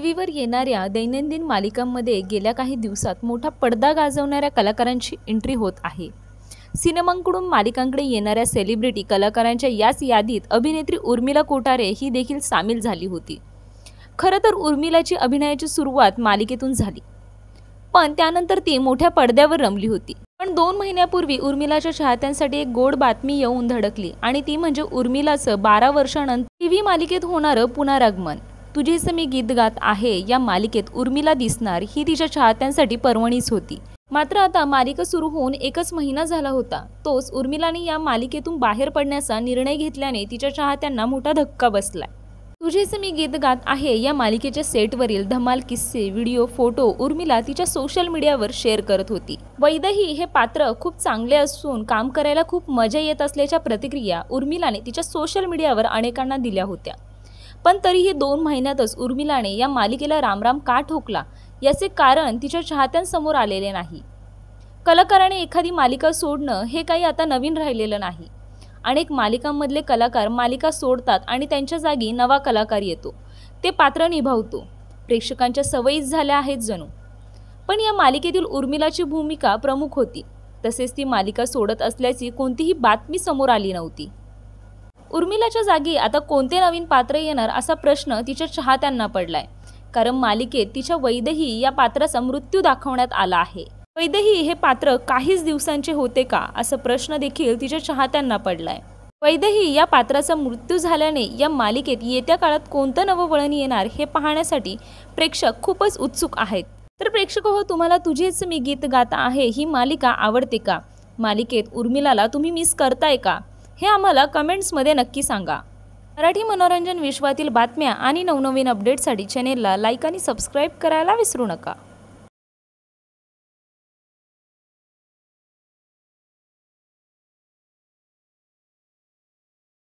टीव्हीवर येणाऱ्या दैनंदिन मालिकांमध्ये गेल्या काही दिवसात मोठा पडदा गाजवणाऱ्या कलाकारांची एंट्री होत आहे सिनेमांकडून मालिकांकडे येणाऱ्या सेलिब्रिटी कलाकारांच्या याच यादीत अभिनेत्री उर्मिला कोटारे ही देखील सामील झाली होती खरं तर उर्मिलाची अभिनयाची सुरुवात मालिकेतून झाली पण त्यानंतर ती मोठ्या पडद्यावर रमली होती पण दोन महिन्यापूर्वी उर्मिलाच्या चाहत्यांसाठी एक गोड बातमी येऊन धडकली आणि ती म्हणजे उर्मिलाचं बारा वर्षानंतर टी व्ही मालिकेत होणारं पुनरागमन तुझेच मी गीत गात आहे या मालिकेत उर्मिला दिसणार ही तिच्या चाहत्यांसाठी पर्वणीच होती मात्र आता मालिका सुरू होऊन एकच महिना झाला होता तोच उर्मिलाने या मालिकेतून बाहेर पडण्याचा निर्णय घेतल्याने तिच्या चाहत्यांना मोठा धक्का बसलाय तुझेच मी गीत गात आहे या मालिकेच्या सेटवरील धमाल किस्से व्हिडिओ फोटो उर्मिला तिच्या सोशल मीडियावर शेअर करत होती वैदही हे पात्र खूप चांगले असून काम करायला खूप मजा येत असल्याच्या प्रतिक्रिया उर्मिलाने तिच्या सोशल मीडियावर अनेकांना दिल्या होत्या पण तरीही दोन महिन्यातच उर्मिलाने या मालिकेला रामराम का ठोकला याचे कारण तिच्या चाहत्यांसमोर आलेले नाही कलाकाराने एखादी मालिका सोडणं हे काही आता नवीन राहिलेलं नाही अनेक मालिकांमधले कलाकार मालिका सोडतात आणि त्यांच्या जागी नवा कलाकार येतो ते पात्र निभावतो प्रेक्षकांच्या सवयीच झाल्या आहेत जणू पण या मालिकेतील उर्मिलाची भूमिका प्रमुख होती तसेच ती मालिका सोडत असल्याची कोणतीही बातमी समोर आली नव्हती उर्मिलाच्या जागी आता कोणते नवीन पात्र येणार असा प्रश्न तिच्या चाहत्यांना पडलाय कारण मालिकेत तिच्या वैदही या पात्राचा मृत्यू दाखवण्यात आला आहे वैदही हे पात्र काहीच दिवसांचे होते का असा प्रश्न देखील तिच्या चाहत्यांना पडलाय वैदही या पात्राचा मृत्यू झाल्याने या मालिकेत येत्या काळात कोणतं नवं वळण येणार हे पाहण्यासाठी प्रेक्षक खूपच उत्सुक आहेत तर प्रेक्षक हो तुम्हाला तुझेच मी गीत गाता आहे ही मालिका आवडते का मालिकेत उर्मिलाला तुम्ही मिस करताय का हे आम्हाला कमेंट्समध्ये नक्की सांगा मराठी मनोरंजन विश्वातील बातम्या आणि नवनवीन अपडेट्ससाठी चॅनेलला लाईक आणि सबस्क्राईब करायला विसरू नका